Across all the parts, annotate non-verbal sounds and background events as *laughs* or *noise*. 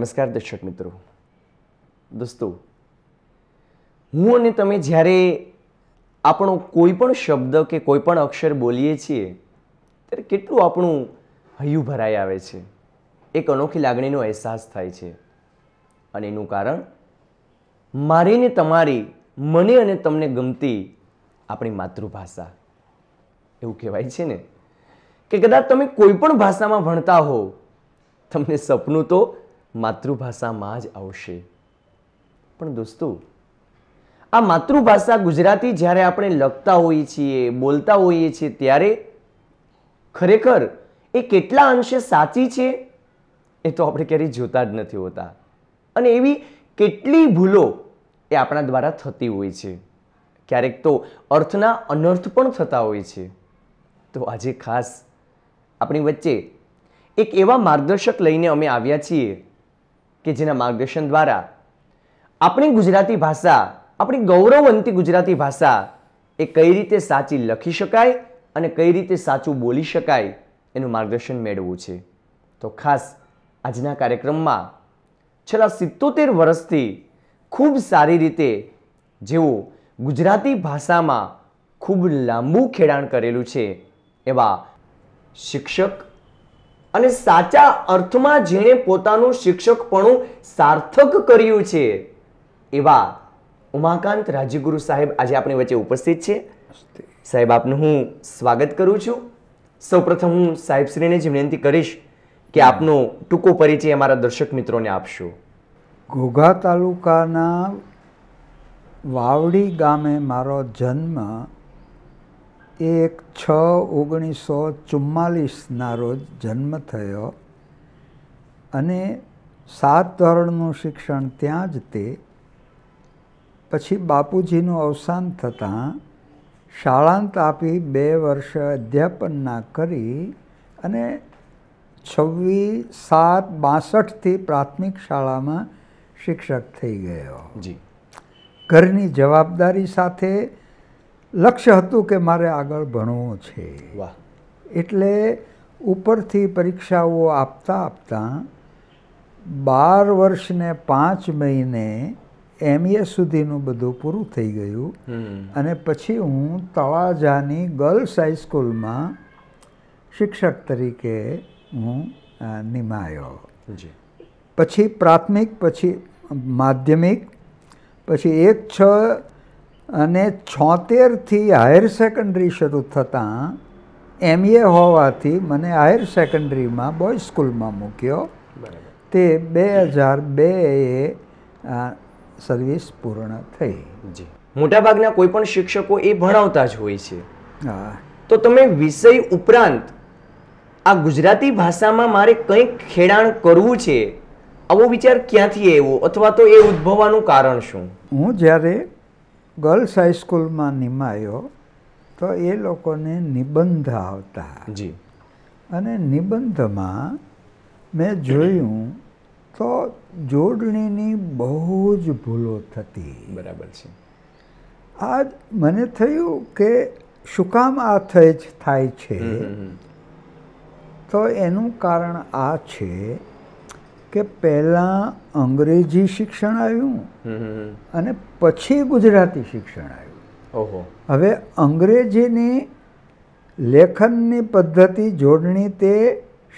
નમસ્કાર દર્શક મિત્રો દોસ્તો હું અને તમે જ્યારે આપણો કોઈ પણ શબ્દ કે કોઈ પણ અક્ષર બોલીએ છીએ ત્યારે કેટલું આપણું હૈયું ભરાઈ આવે છે એક અનોખી લાગણીનો અહેસાસ થાય છે અને એનું કારણ મારી ને તમારી મને અને તમને ગમતી આપણી માતૃભાષા એવું કહેવાય છે ને કે કદાચ તમે કોઈ પણ ભાષામાં ભણતા હો તમને સપનું તો માતૃભાષામાં જ આવશે પણ દોસ્તો આ માતૃભાષા ગુજરાતી જ્યારે આપણે લખતા હોઈએ છીએ બોલતા હોઈએ છીએ ત્યારે ખરેખર એ કેટલા અંશે સાચી છે એ તો આપણે ક્યારેય જોતા જ નથી હોતા અને એવી કેટલી ભૂલો એ આપણા દ્વારા થતી હોય છે ક્યારેક તો અર્થના અનર્થ પણ થતા હોય છે તો આજે ખાસ આપણી વચ્ચે એક એવા માર્ગદર્શક લઈને અમે આવ્યા છીએ કે જેના માર્ગદર્શન દ્વારા આપણી ગુજરાતી ભાષા આપણી ગૌરવવંતી ગુજરાતી ભાષા એ કઈ રીતે સાચી લખી શકાય અને કઈ રીતે સાચું બોલી શકાય એનું માર્ગદર્શન મેળવવું છે તો ખાસ આજના કાર્યક્રમમાં છેલ્લા સિત્તોતેર વર્ષથી ખૂબ સારી રીતે જેઓ ગુજરાતી ભાષામાં ખૂબ લાંબુ ખેડાણ કરેલું છે એવા શિક્ષક અને સાચા અર્થમાં જેણે પોતાનું શિક્ષકપણું સાર્થક કર્યું છે એવા ઉમાકાંત રાજીગુરુ સાહેબ આજે આપણી વચ્ચે ઉપસ્થિત છે સાહેબ આપનું હું સ્વાગત કરું છું સૌપ્રથમ હું સાહેબશ્રીને જ વિનંતી કરીશ કે આપનો ટૂંકો પરિચય અમારા દર્શક મિત્રોને આપશો ઘોઘા તાલુકાના વાવડી ગામે મારો જન્મ એક છ ઓગણીસો ચુમ્માલીસના રોજ જન્મ થયો અને સાત ધોરણનું શિક્ષણ ત્યાં જ તે પછી બાપુજીનું અવસાન થતાં શાળાંત આપી બે વર્ષ અધ્યાપનના કરી અને છવ્વીસ સાત બાસઠથી પ્રાથમિક શાળામાં શિક્ષક થઈ ગયો જી ઘરની જવાબદારી સાથે લક્ષ્ય હતું કે મારે આગળ ભણવું છે વાહ એટલે ઉપરથી પરીક્ષાઓ આપતા આપતા બાર વર્ષને પાંચ મહિને એમએ e સુધીનું બધું પૂરું થઈ ગયું અને પછી હું તળાજાની ગર્લ્સ હાઈસ્કૂલમાં શિક્ષક તરીકે હું નિમાયો પછી પ્રાથમિક પછી માધ્યમિક પછી એક છ અને છોતેરથી હાયર સેકન્ડરી શરૂ થતાં એમ એ હોવાથી મને હાયર સેકન્ડરીમાં બોય સ્કૂલમાં મૂક્યો તે બે હજાર બે એ સર્વિસ પૂર્ણ થઈ જી મોટાભાગના કોઈ પણ શિક્ષકો એ ભણાવતા જ હોય છે હા તો તમે વિષય ઉપરાંત આ ગુજરાતી ભાષામાં મારે કંઈક ખેડાણ કરવું છે આવો વિચાર ક્યાંથી આવ્યો અથવા તો એ ઉદ્ભવવાનું કારણ શું હું જ્યારે ગર્લ્સ હાઈસ્કૂલમાં નિમાયો તો એ લોકોને નિબંધ આવતા જી અને નિબંધમાં મેં જોયું તો જોડણીની બહુ જ ભૂલો થતી બરાબર છે આ મને થયું કે શું કામ આ થઈ થાય છે તો એનું કારણ આ છે કે પહેલાં અંગ્રેજી શિક્ષણ આવ્યું અને પછી ગુજરાતી શિક્ષણ આવ્યું હવે અંગ્રેજીની લેખનની પદ્ધતિ જોડણી તે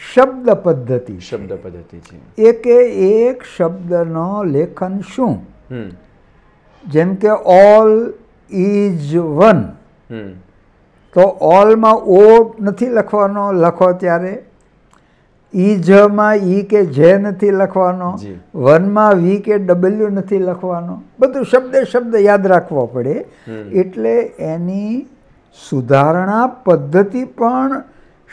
શબ્દ પદ્ધતિ શબ્દ પદ્ધતિ છે એકે એક શબ્દનો લેખન શું જેમ કે ઓલ ઇઝ વન તો ઓલમાં ઓ નથી લખવાનો લખો ત્યારે ઈ જ માં ઈ કે જે નથી લખવાનો વનમાં વી કે ડબલ્યુ નથી લખવાનો બધું શબ્દે શબ્દ યાદ રાખવો પડે એટલે એની સુધારણા પદ્ધતિ પણ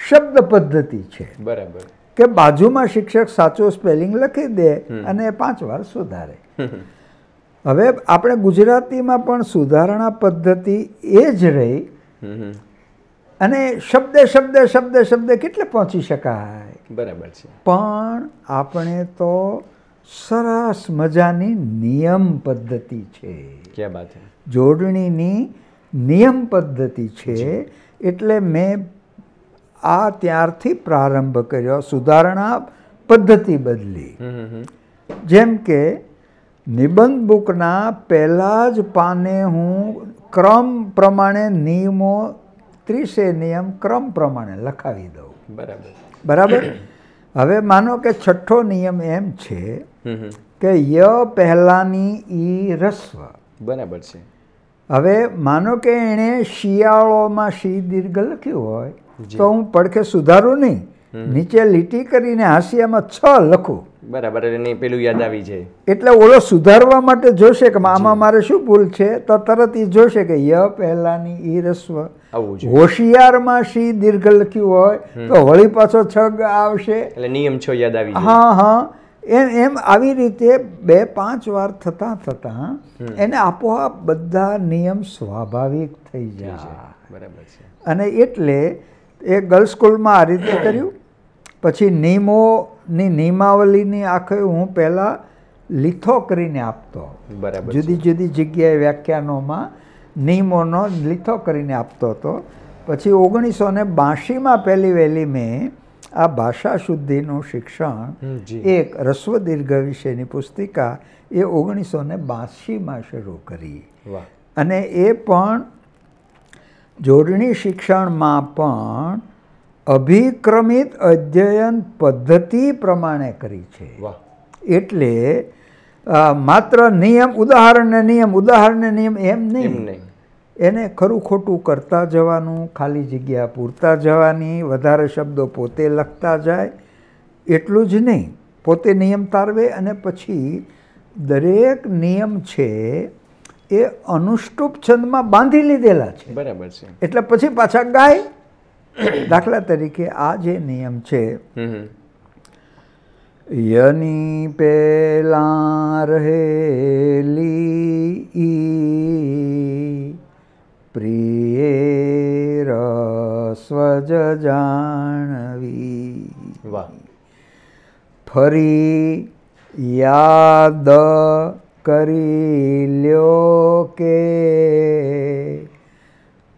શબ્દ પદ્ધતિ છે બરાબર કે બાજુમાં શિક્ષક સાચો સ્પેલિંગ લખી દે અને પાંચ વાર સુધારે હવે આપણે ગુજરાતીમાં પણ સુધારણા પદ્ધતિ એ જ રહી અને શબ્દે શબ્દે શબ્દે શબ્દે કેટલે પહોંચી શકાય બરાબર છે પણ આપણે તો સરસ મજાની નિયમ પદ્ધતિ છે ક્યાં વાત જોડણીની નિયમ પદ્ધતિ છે એટલે મેં આ ત્યારથી પ્રારંભ કર્યો સુધારણા પદ્ધતિ બદલી જેમ કે નિબંધ બુકના પહેલાં જ પાને હું ક્રમ પ્રમાણે નિયમો ત્રીસે નિયમ ક્રમ પ્રમાણે લખાવી દઉં બરાબર બરાબર હવે માનો કે છઠ્ઠો નિયમ એમ છે કે ય પહેલાની ઈ રસ્વ બરાબર છે હવે માનો કે એણે શિયાળોમાં શી દીર્ઘ લખ્યું હોય તો હું પડખે સુધારું નહીં નીચે લીટી કરીને હાંસિયામાં છ લખો બરાબર એની પેલું યાદ આવી છે એટલે ઓલો સુધારવા માટે જોશે કે આમાં મારે શું ભૂલ છે તો તરત એ જોશે કે ય પહેલાની ઈ રસ્વ હોશિયારમાં શી દીર્ઘ લખ્યું હોય તો વળી પાછો છગ આવશે એટલે નિયમ છો યાદ આવી હા હા એમ એમ આવી રીતે બે પાંચ વાર થતાં થતાં એને આપોઆપ બધા નિયમ સ્વાભાવિક થઈ જાય બરાબર છે અને એટલે એ ગર્લ્સ સ્કૂલમાં આ રીતે કર્યું પછી નિયમોની નિયમાવલીની આખે હું પહેલાં લીથો કરીને આપતો બરાબર જુદી જુદી જગ્યાએ વ્યાખ્યાનોમાં નિયમોનો લીથો કરીને આપતો હતો પછી ઓગણીસો ને બાંશીમાં પહેલી વહેલી મેં આ ભાષા શુદ્ધિનું શિક્ષણ એક રસ્વ દીર્ઘ વિશેની પુસ્તિકા એ ઓગણીસો ને બાંશીમાં શરૂ કરી અને એ પણ જોડણી શિક્ષણમાં પણ અભિક્રમિત અધ્યયન પદ્ધતિ પ્રમાણે કરી છે એટલે માત્ર નિયમ ઉદાહરણને નિયમ ઉદાહરણને નિયમ એમ નહીં એને ખરું ખોટું કરતા જવાનું ખાલી જગ્યા પૂરતા જવાની વધારે શબ્દો પોતે લખતા જાય એટલું જ નહીં પોતે નિયમ તારવે અને પછી દરેક નિયમ છે એ અનુષ્ટુપ છંદમાં બાંધી લીધેલા છે બરાબર છે એટલે પછી પાછા ગાય દાખલા તરીકે આ જે નિયમ છે યની પેલા રહેલી ઈ પ્રિય રસ્વજ જાણવી વાહ ફરી યાદ કરી લ્યો કે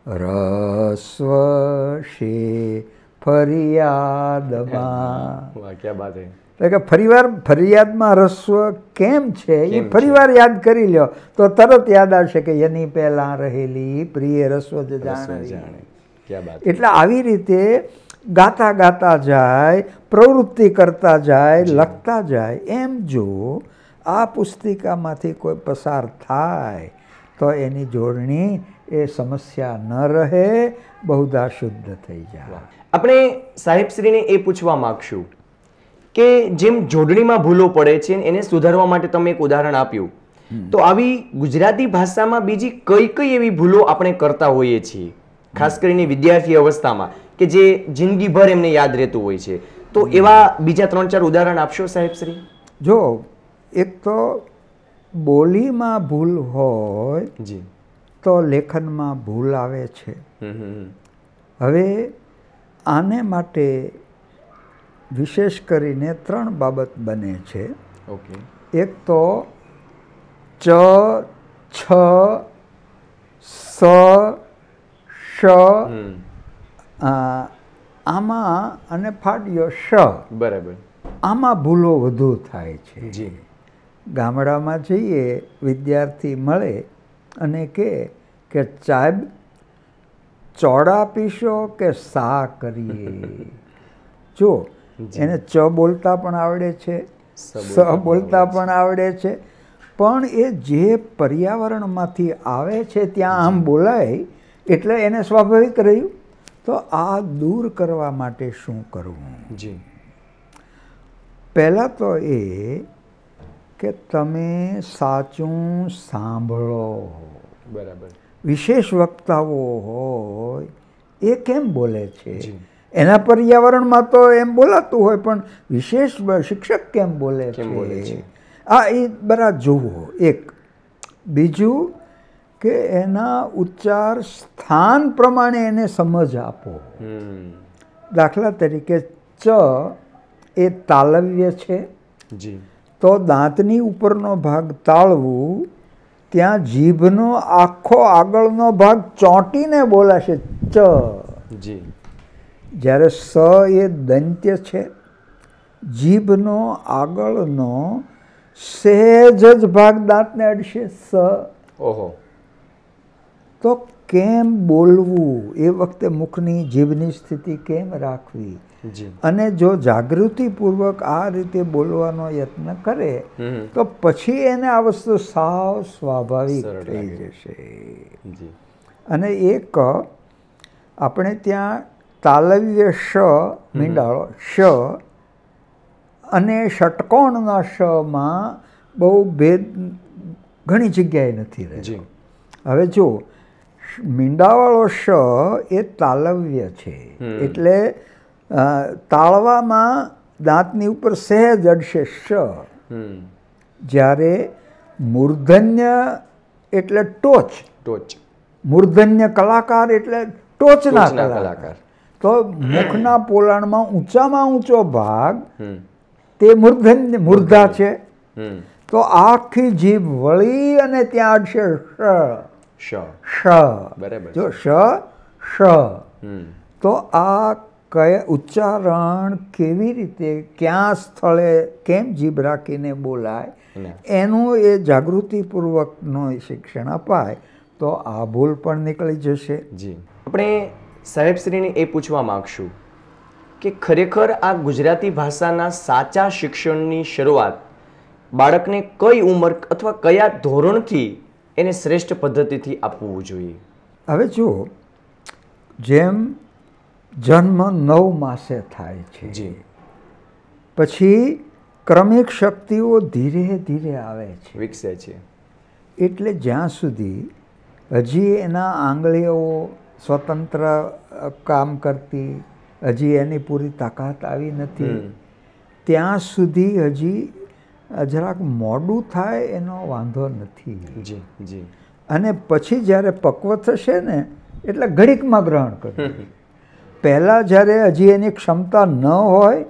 રસ્વ છે ફરિયાદમાં એટલે કે ફરીવાર ફરિયાદમાં રસ્વ કેમ છે એ ફરીવાર યાદ કરી લ્યો તો તરત યાદ આવશે કે એની પહેલાં રહેલી પ્રિય રસ્વ જ જાણે એટલે આવી રીતે ગાતા ગાતા જાય પ્રવૃત્તિ કરતા જાય લખતા જાય એમ જો આ પુસ્તિકામાંથી કોઈ પસાર થાય તો એની જોડણી એ સમસ્યા ન રહે બહુધા શુદ્ધ થઈ જાય આપણે સાહેબશ્રીને એ પૂછવા માગશું કે જેમ જોડણીમાં ભૂલો પડે છે એને સુધારવા માટે તમે એક ઉદાહરણ આપ્યું તો આવી ગુજરાતી ભાષામાં બીજી કઈ કઈ એવી ભૂલો આપણે કરતા હોઈએ છીએ ખાસ કરીને વિદ્યાર્થી અવસ્થામાં કે જે જિંદગીભર એમને યાદ રહેતું હોય છે તો એવા બીજા ત્રણ ચાર ઉદાહરણ આપશો સાહેબ શ્રી જો એક તો બોલીમાં ભૂલ હોય જી તો લેખનમાં ભૂલ આવે છે હવે આને માટે વિશેષ કરીને ત્રણ બાબત બને છે ઓકે એક તો ચ છ સ શ આમાં અને ફાટ્યો શ બરાબર આમાં ભૂલો વધુ થાય છે જી ગામડામાં જઈએ વિદ્યાર્થી મળે અને કહે કે સાહેબ ચોડા પીશો કે સા કરીએ *laughs* જો એને ચ બોલતા પણ આવડે છે સ બોલતા પણ આવડે છે પણ એ જે પર્યાવરણમાંથી આવે છે ત્યાં આમ બોલાય એટલે એને સ્વાભાવિક રહ્યું તો આ દૂર કરવા માટે શું કરવું પહેલાં તો એ કે તમે સાચું સાંભળો બરાબર વિશેષ વક્તાઓ હોય એ કેમ બોલે છે એના પર્યાવરણમાં તો એમ બોલાતું હોય પણ વિશેષ શિક્ષક કેમ બોલે છે આ એ બરા જુઓ એક બીજું કે એના ઉચ્ચાર સ્થાન પ્રમાણે એને સમજ આપો દાખલા તરીકે ચ એ તાલવ્ય છે જી તો દાંતની ઉપરનો ભાગ તાળવું ત્યાં જીભનો આખો આગળનો ભાગ ચોંટીને બોલાશે ચ જી જ્યારે સ એ દંત્ય છે જીભનો આગળનો સહેજ જ ભાગ દાંતને અડશે સ ઓહો તો કેમ બોલવું એ વખતે મુખની જીભની સ્થિતિ કેમ રાખવી અને જો જાગૃતિપૂર્વક આ રીતે બોલવાનો યત્ન કરે તો પછી એને આ વસ્તુ સાવ સ્વાભાવિક થઈ જશે અને એક આપણે ત્યાં તાલવ્ય શ મીંડાળો શ અને ષટકોણના શમાં બહુ ભેદ ઘણી જગ્યાએ નથી રહેતો હવે જો મીંડાવાળો શ એ તાલવ્ય છે એટલે તાળવામાં દાંતની ઉપર સહેજ અડશે શ જ્યારે મૂર્ધન્ય એટલે ટોચ ટોચ મૂર્ધન્ય કલાકાર એટલે ટોચના કલાકાર તો મુખના પોલાણમાં ઊંચામાં ઊંચો ભાગ તે મૂર્ધન્ય મૂર્ધા છે તો આખી જીભ વળી અને ત્યાં અડશે શ શ બરાબર જો શ શ તો આ કયા ઉચ્ચારણ કેવી રીતે ક્યાં સ્થળે કેમ જીભ રાખીને બોલાય એનું એ જાગૃતિપૂર્વકનું શિક્ષણ અપાય તો આ ભૂલ પણ નીકળી જશે જી આપણે સાહેબશ્રીને એ પૂછવા માગશું કે ખરેખર આ ગુજરાતી ભાષાના સાચા શિક્ષણની શરૂઆત બાળકને કઈ ઉંમર અથવા કયા ધોરણથી એને શ્રેષ્ઠ પદ્ધતિથી આપવું જોઈએ હવે જો જેમ જન્મ નવ માસે થાય છે પછી ક્રમિક શક્તિઓ ધીરે ધીરે આવે છે વિકસે છે એટલે જ્યાં સુધી હજી એના આંગળીઓ સ્વતંત્ર કામ કરતી હજી એની પૂરી તાકાત આવી નથી ત્યાં સુધી હજી જરાક મોડું થાય એનો વાંધો નથી જી જી અને પછી જ્યારે પક્વ થશે ને એટલે ઘડીકમાં ગ્રહણ કરવું *laughs* પહેલાં જ્યારે હજી એની ક્ષમતા ન હોય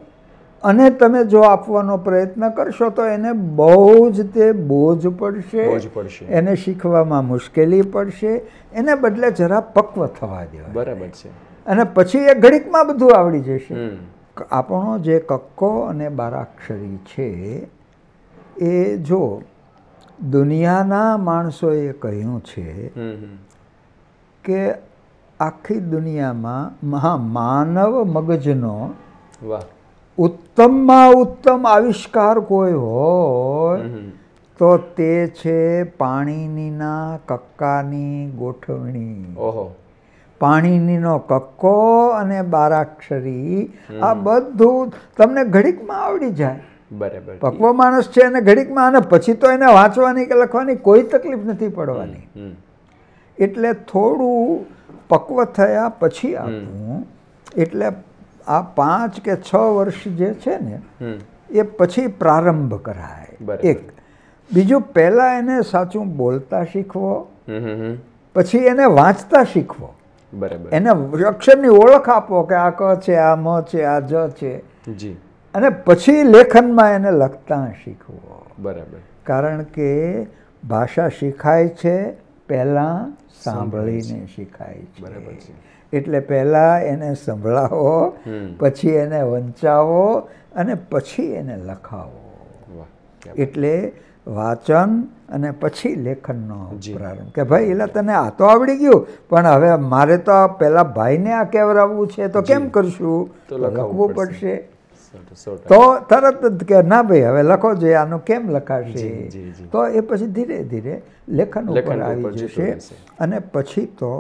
અને તમે જો આપવાનો પ્રયત્ન કરશો તો એને બહુ જ તે બોજ પડશે પડશે એને શીખવામાં મુશ્કેલી પડશે એને બદલે જરા પક્વ થવા દેવા બરાબર છે અને પછી એ ઘડીકમાં બધું આવડી જશે આપણો જે કક્કો અને બારાક્ષરી છે એ જો દુનિયાના માણસોએ કહ્યું છે કે આખી દુનિયામાં મહા માનવ મગજનો ઉત્તમમાં ઉત્તમ આવિષ્કાર કોઈ હોય તો તે છે પાણીનીના કક્કાની ગોઠવણી પાણીનીનો કક્કો અને બારાક્ષરી આ બધું તમને ઘડીકમાં આવડી જાય બરાબર પકવો માણસ છે એને ઘડીકમાં અને પછી તો એને વાંચવાની કે લખવાની કોઈ તકલીફ નથી પડવાની એટલે થોડું પક્વ થયા પછી આપવું એટલે આ પાંચ કે છ વર્ષ જે છે ને એ પછી પ્રારંભ કરાય એક બીજું પહેલા એને સાચું બોલતા શીખવો પછી એને વાંચતા શીખવો બરાબર એને અક્ષરની ઓળખ આપો કે આ ક છે આ મ છે આ જ છે જી અને પછી લેખનમાં એને લખતા શીખવો બરાબર કારણ કે ભાષા શીખાય છે પહેલાં સાંભળીને શીખાય છે બરાબર એટલે પહેલાં એને સંભળાવો પછી એને વંચાવો અને પછી એને લખાવો એટલે વાંચન અને પછી લેખનનો પ્રારંભ કે ભાઈ એટલે તને આ તો આવડી ગયું પણ હવે મારે તો પહેલાં ભાઈને આ કહેવરાવવું છે તો કેમ કરશું લખવું પડશે તો તરત જ કે ના ભાઈ હવે લખો જોઈએ આનું કેમ લખાશે તો એ પછી ધીરે ધીરે લેખન ઉપર આવી જશે અને પછી તો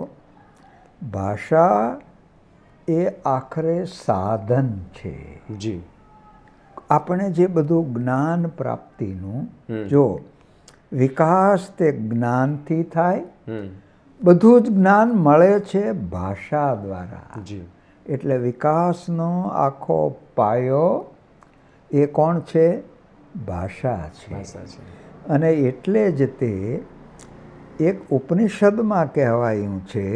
ભાષા એ આખરે સાધન છે જી આપણે જે બધું જ્ઞાન પ્રાપ્તિનું જો વિકાસ તે જ્ઞાનથી થાય બધું જ જ્ઞાન મળે છે ભાષા દ્વારા જી એટલે વિકાસનો આખો પાયો એ કોણ છે ભાષા છે અને એટલે જ તે એક ઉપનિષદમાં કહેવાયું છે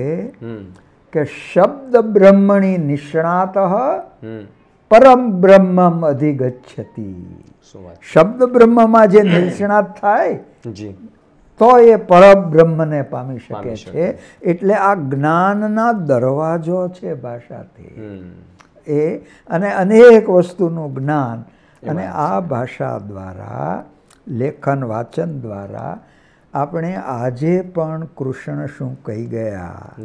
કે શબ્દ બ્રહ્મણી નિષ્ણાત પરમ બ્રહ્મ અધિગચ્છતી શબ્દ બ્રહ્મમાં જે નિષ્ણાત થાય તો એ પરબ્રહ્મને પામી શકે છે એટલે આ જ્ઞાનના દરવાજો છે ભાષાથી એ અને અનેક વસ્તુનું જ્ઞાન અને આ ભાષા દ્વારા લેખન વાચન દ્વારા આપણે આજે પણ કૃષ્ણ શું કહી ગયા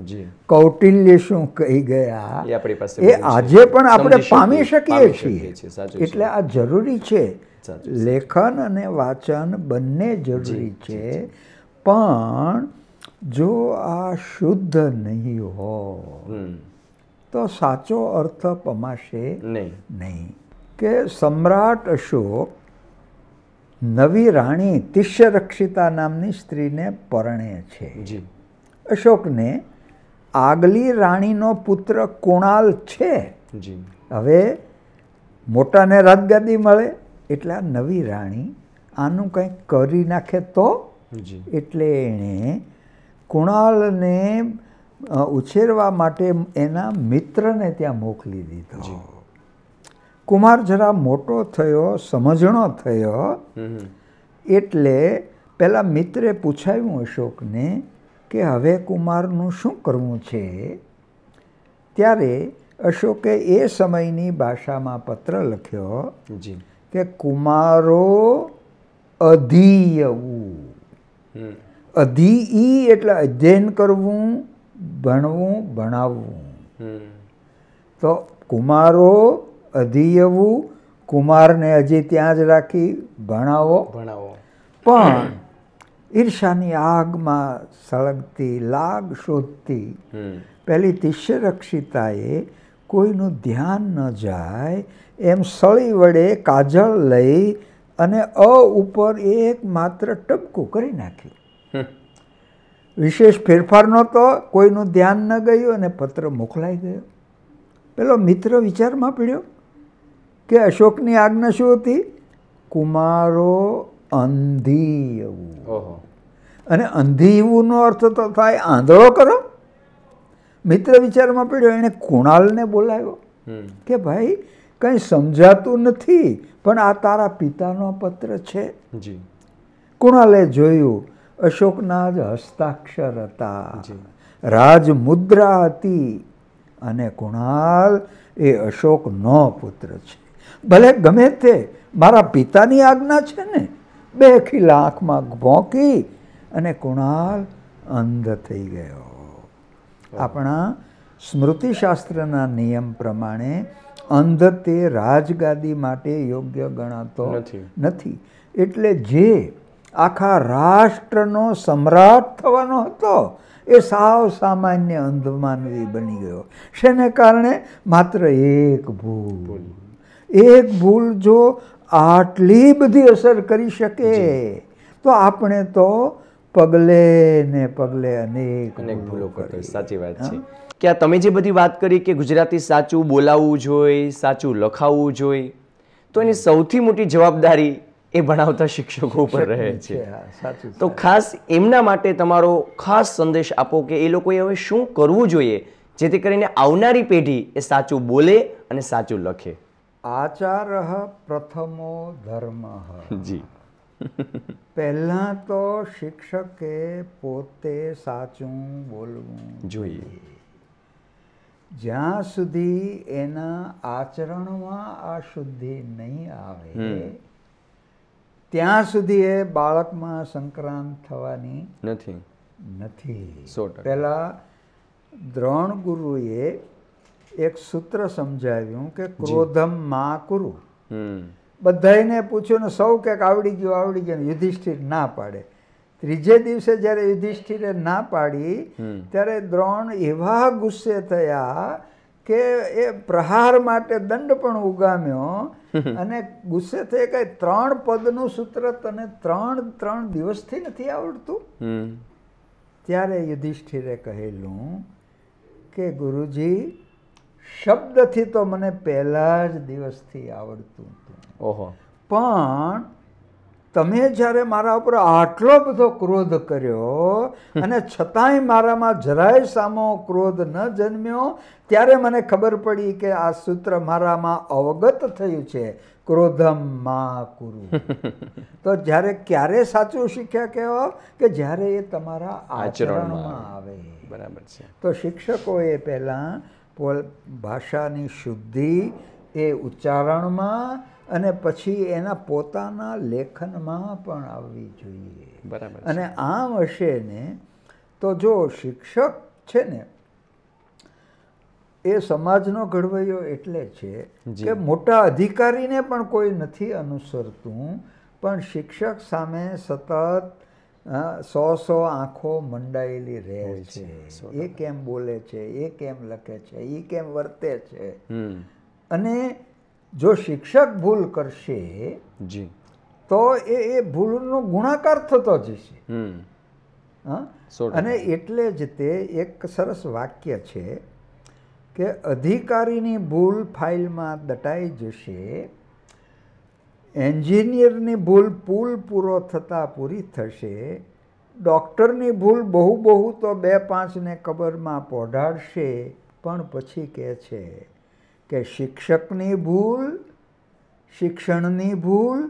કૌટિલ્ય શું કહી ગયા એ આજે પણ આપણે પામી શકીએ છીએ એટલે આ જરૂરી છે લેખન અને વાંચન બંને જરૂરી છે પણ જો આ શુદ્ધ નહીં હોય તો સાચો અર્થ પમાશે નહીં કે સમ્રાટ અશોક નવી રાણી રક્ષિતા નામની સ્ત્રીને પરણે છે અશોકને આગલી રાણીનો પુત્ર કુણાલ છે હવે મોટાને રાજગાદી મળે એટલે આ નવી રાણી આનું કંઈક કરી નાખે તો એટલે એણે કુણાલને ઉછેરવા માટે એના મિત્રને ત્યાં મોકલી દીધો કુમાર જરા મોટો થયો સમજણો થયો એટલે પેલા મિત્રે પૂછાયું અશોકને કે હવે કુમારનું શું કરવું છે ત્યારે અશોકે એ સમયની ભાષામાં પત્ર લખ્યો જી કે કુમારો અધિયવું અધીઈ એટલે અધ્યયન કરવું ભણવું ભણાવવું તો કુમારો અધીયવું કુમારને હજી ત્યાં જ રાખી ભણાવો ભણાવો પણ ઈર્ષાની આગમાં સળગતી લાગ શોધતી પહેલી તિષ્યરક્ષિતાએ કોઈનું ધ્યાન ન જાય એમ સળી વડે કાજળ લઈ અને અ ઉપર એક માત્ર ટપકું કરી નાખ્યું વિશેષ ફેરફાર નહોતો કોઈનું ધ્યાન ન ગયું અને પત્ર મોકલાઈ ગયો પેલો મિત્ર વિચારમાં પડ્યો કે અશોકની આજ્ઞા શું હતી કુમારો અંધીયવું અને અંધીયુનો અર્થ તો થાય આંધળો કરો મિત્ર વિચારમાં પડ્યો એણે કુણાલને બોલાવ્યો કે ભાઈ કંઈ સમજાતું નથી પણ આ તારા પિતાનો પત્ર છે જી કુણાલે જોયું અશોકના જ હસ્તાક્ષર હતા રાજમુદ્રા હતી અને કુણાલ એ અશોકનો પુત્ર છે ભલે ગમે તે મારા પિતાની આજ્ઞા છે ને બે ખીલા આંખમાં ભોંકી અને કુણાલ અંધ થઈ ગયો આપણા સ્મૃતિશાસ્ત્રના નિયમ પ્રમાણે અંધ તે રાજગાદી માટે યોગ્ય ગણાતો નથી એટલે જે આખા રાષ્ટ્રનો સમ્રાટ થવાનો હતો એ સાવ સામાન્ય અંધમાનવી બની ગયો શેને કારણે માત્ર એક ભૂલ એક ભૂલ જો આટલી બધી અસર કરી શકે તો આપણે તો પગલે ને પગલે અનેક ભૂલો કરી સાચી વાત છે કે આ તમે જે બધી વાત કરી કે ગુજરાતી સાચું બોલાવવું જોઈએ સાચું લખાવવું જોઈએ તો એની સૌથી મોટી જવાબદારી એ ભણાવતા શિક્ષકો ઉપર રહે છે તો ખાસ એમના માટે તમારો ખાસ સંદેશ આપો કે એ લોકોએ હવે શું કરવું જોઈએ જેથી કરીને આવનારી પેઢી એ સાચું બોલે અને સાચું લખે આચાર પ્રથમો ધર્મ જી પહેલાં તો શિક્ષકે પોતે સાચું બોલવું જોઈએ જ્યાં સુધી એના આચરણમાં આ શુદ્ધિ નહીં આવે ત્યાં સુધી એ બાળકમાં સંક્રાંત થવાની નથી નથી પહેલા દ્રોણ ગુરુએ એક સૂત્ર સમજાવ્યું કે ક્રોધમ મા કુરુ બધાને પૂછ્યું ને સૌ ક્યાંક આવડી ગયું આવડી ગયું યુધિષ્ઠિર ના પાડે ત્રીજે દિવસે જ્યારે યુધિષ્ઠિરે ના પાડી ત્યારે દ્રોણ એવા ગુસ્સે થયા કે એ પ્રહાર માટે દંડ પણ ઉગામ્યો *laughs* અને ગુસ્સે થઈ કે ત્રણ પદનું સૂત્ર તને ત્રણ ત્રણ દિવસથી નથી આવડતું ત્યારે યુધિષ્ઠિરે કહેલું કે ગુરુજી શબ્દથી તો મને પહેલા જ દિવસથી આવડતું હતું ઓહો પણ તમે જ્યારે મારા ઉપર આટલો બધો ક્રોધ કર્યો અને છતાંય મારામાં જરાય સામો ક્રોધ ન જન્મ્યો ત્યારે મને ખબર પડી કે આ સૂત્ર મારામાં અવગત થયું છે ક્રોધમ મા કુરુ *laughs* તો જ્યારે ક્યારે સાચું શીખ્યા કહેવા કે જ્યારે એ તમારા આચરણમાં આવે બરાબર છે તો શિક્ષકોએ પહેલાં ભાષાની શુદ્ધિ એ ઉચ્ચારણમાં અને પછી એના પોતાના લેખનમાં પણ આવવી જોઈએ બરાબર અને આમ હશે ને તો જો શિક્ષક છે ને એ સમાજનો ઘડવૈયો એટલે છે કે મોટા અધિકારીને પણ કોઈ નથી અનુસરતું પણ શિક્ષક સામે સતત સો સો આંખો મંડાયેલી રહે છે એ કેમ બોલે છે એ કેમ લખે છે એ કેમ વર્તે છે અને જો શિક્ષક ભૂલ કરશે જી તો એ એ ભૂલનો ગુણાકાર થતો જશે અને એટલે જ તે એક સરસ વાક્ય છે કે અધિકારીની ભૂલ ફાઇલમાં દટાઈ જશે એન્જિનિયરની ભૂલ પુલ પૂરો થતાં પૂરી થશે ડૉક્ટરની ભૂલ બહુ બહુ તો બે પાંચને કબરમાં પોઢાડશે પણ પછી કહે છે કે શિક્ષકની ભૂલ શિક્ષણની ભૂલ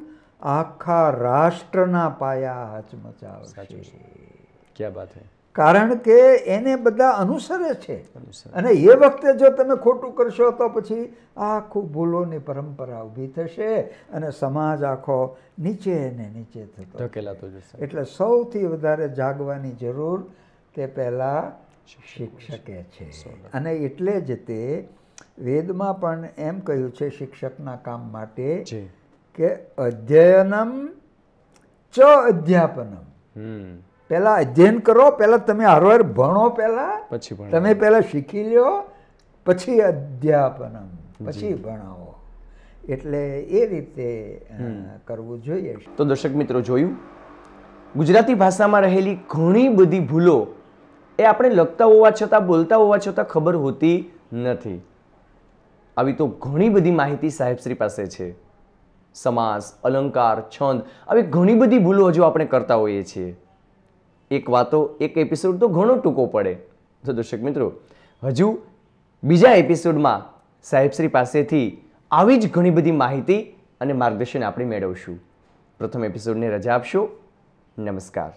આખા રાષ્ટ્રના પાયા હચમચાવશે ક્યાં વાત છે કારણ કે એને બધા અનુસરે છે અને એ વખતે જો તમે ખોટું કરશો તો પછી આખું ભૂલોની પરંપરા ઊભી થશે અને સમાજ આખો નીચે ને નીચે થતો ધકેલાતો એટલે સૌથી વધારે જાગવાની જરૂર તે પહેલાં શિક્ષકે છે અને એટલે જ તે વેદમાં પણ એમ કહ્યું છે શિક્ષકના કામ માટે કે અધ્યયનમ ચ અધ્યાપનમ પેલા અધ્યયન કરો પેલા તમે હારવાર ભણો પેલા પછી તમે પહેલા શીખી લ્યો પછી અધ્યાપનમ પછી ભણાવો એટલે એ રીતે કરવું જોઈએ તો દર્શક મિત્રો જોયું ગુજરાતી ભાષામાં રહેલી ઘણી બધી ભૂલો એ આપણે લખતા હોવા છતાં બોલતા હોવા છતાં ખબર હોતી નથી આવી તો ઘણી બધી માહિતી સાહેબશ્રી પાસે છે સમાસ અલંકાર છંદ આવી ઘણી બધી ભૂલો હજુ આપણે કરતા હોઈએ છીએ એક વાતો એક એપિસોડ તો ઘણો ટૂંકો પડે તો દર્શક મિત્રો હજુ બીજા એપિસોડમાં સાહેબશ્રી પાસેથી આવી જ ઘણી બધી માહિતી અને માર્ગદર્શન આપણે મેળવશું પ્રથમ એપિસોડને રજા આપશો નમસ્કાર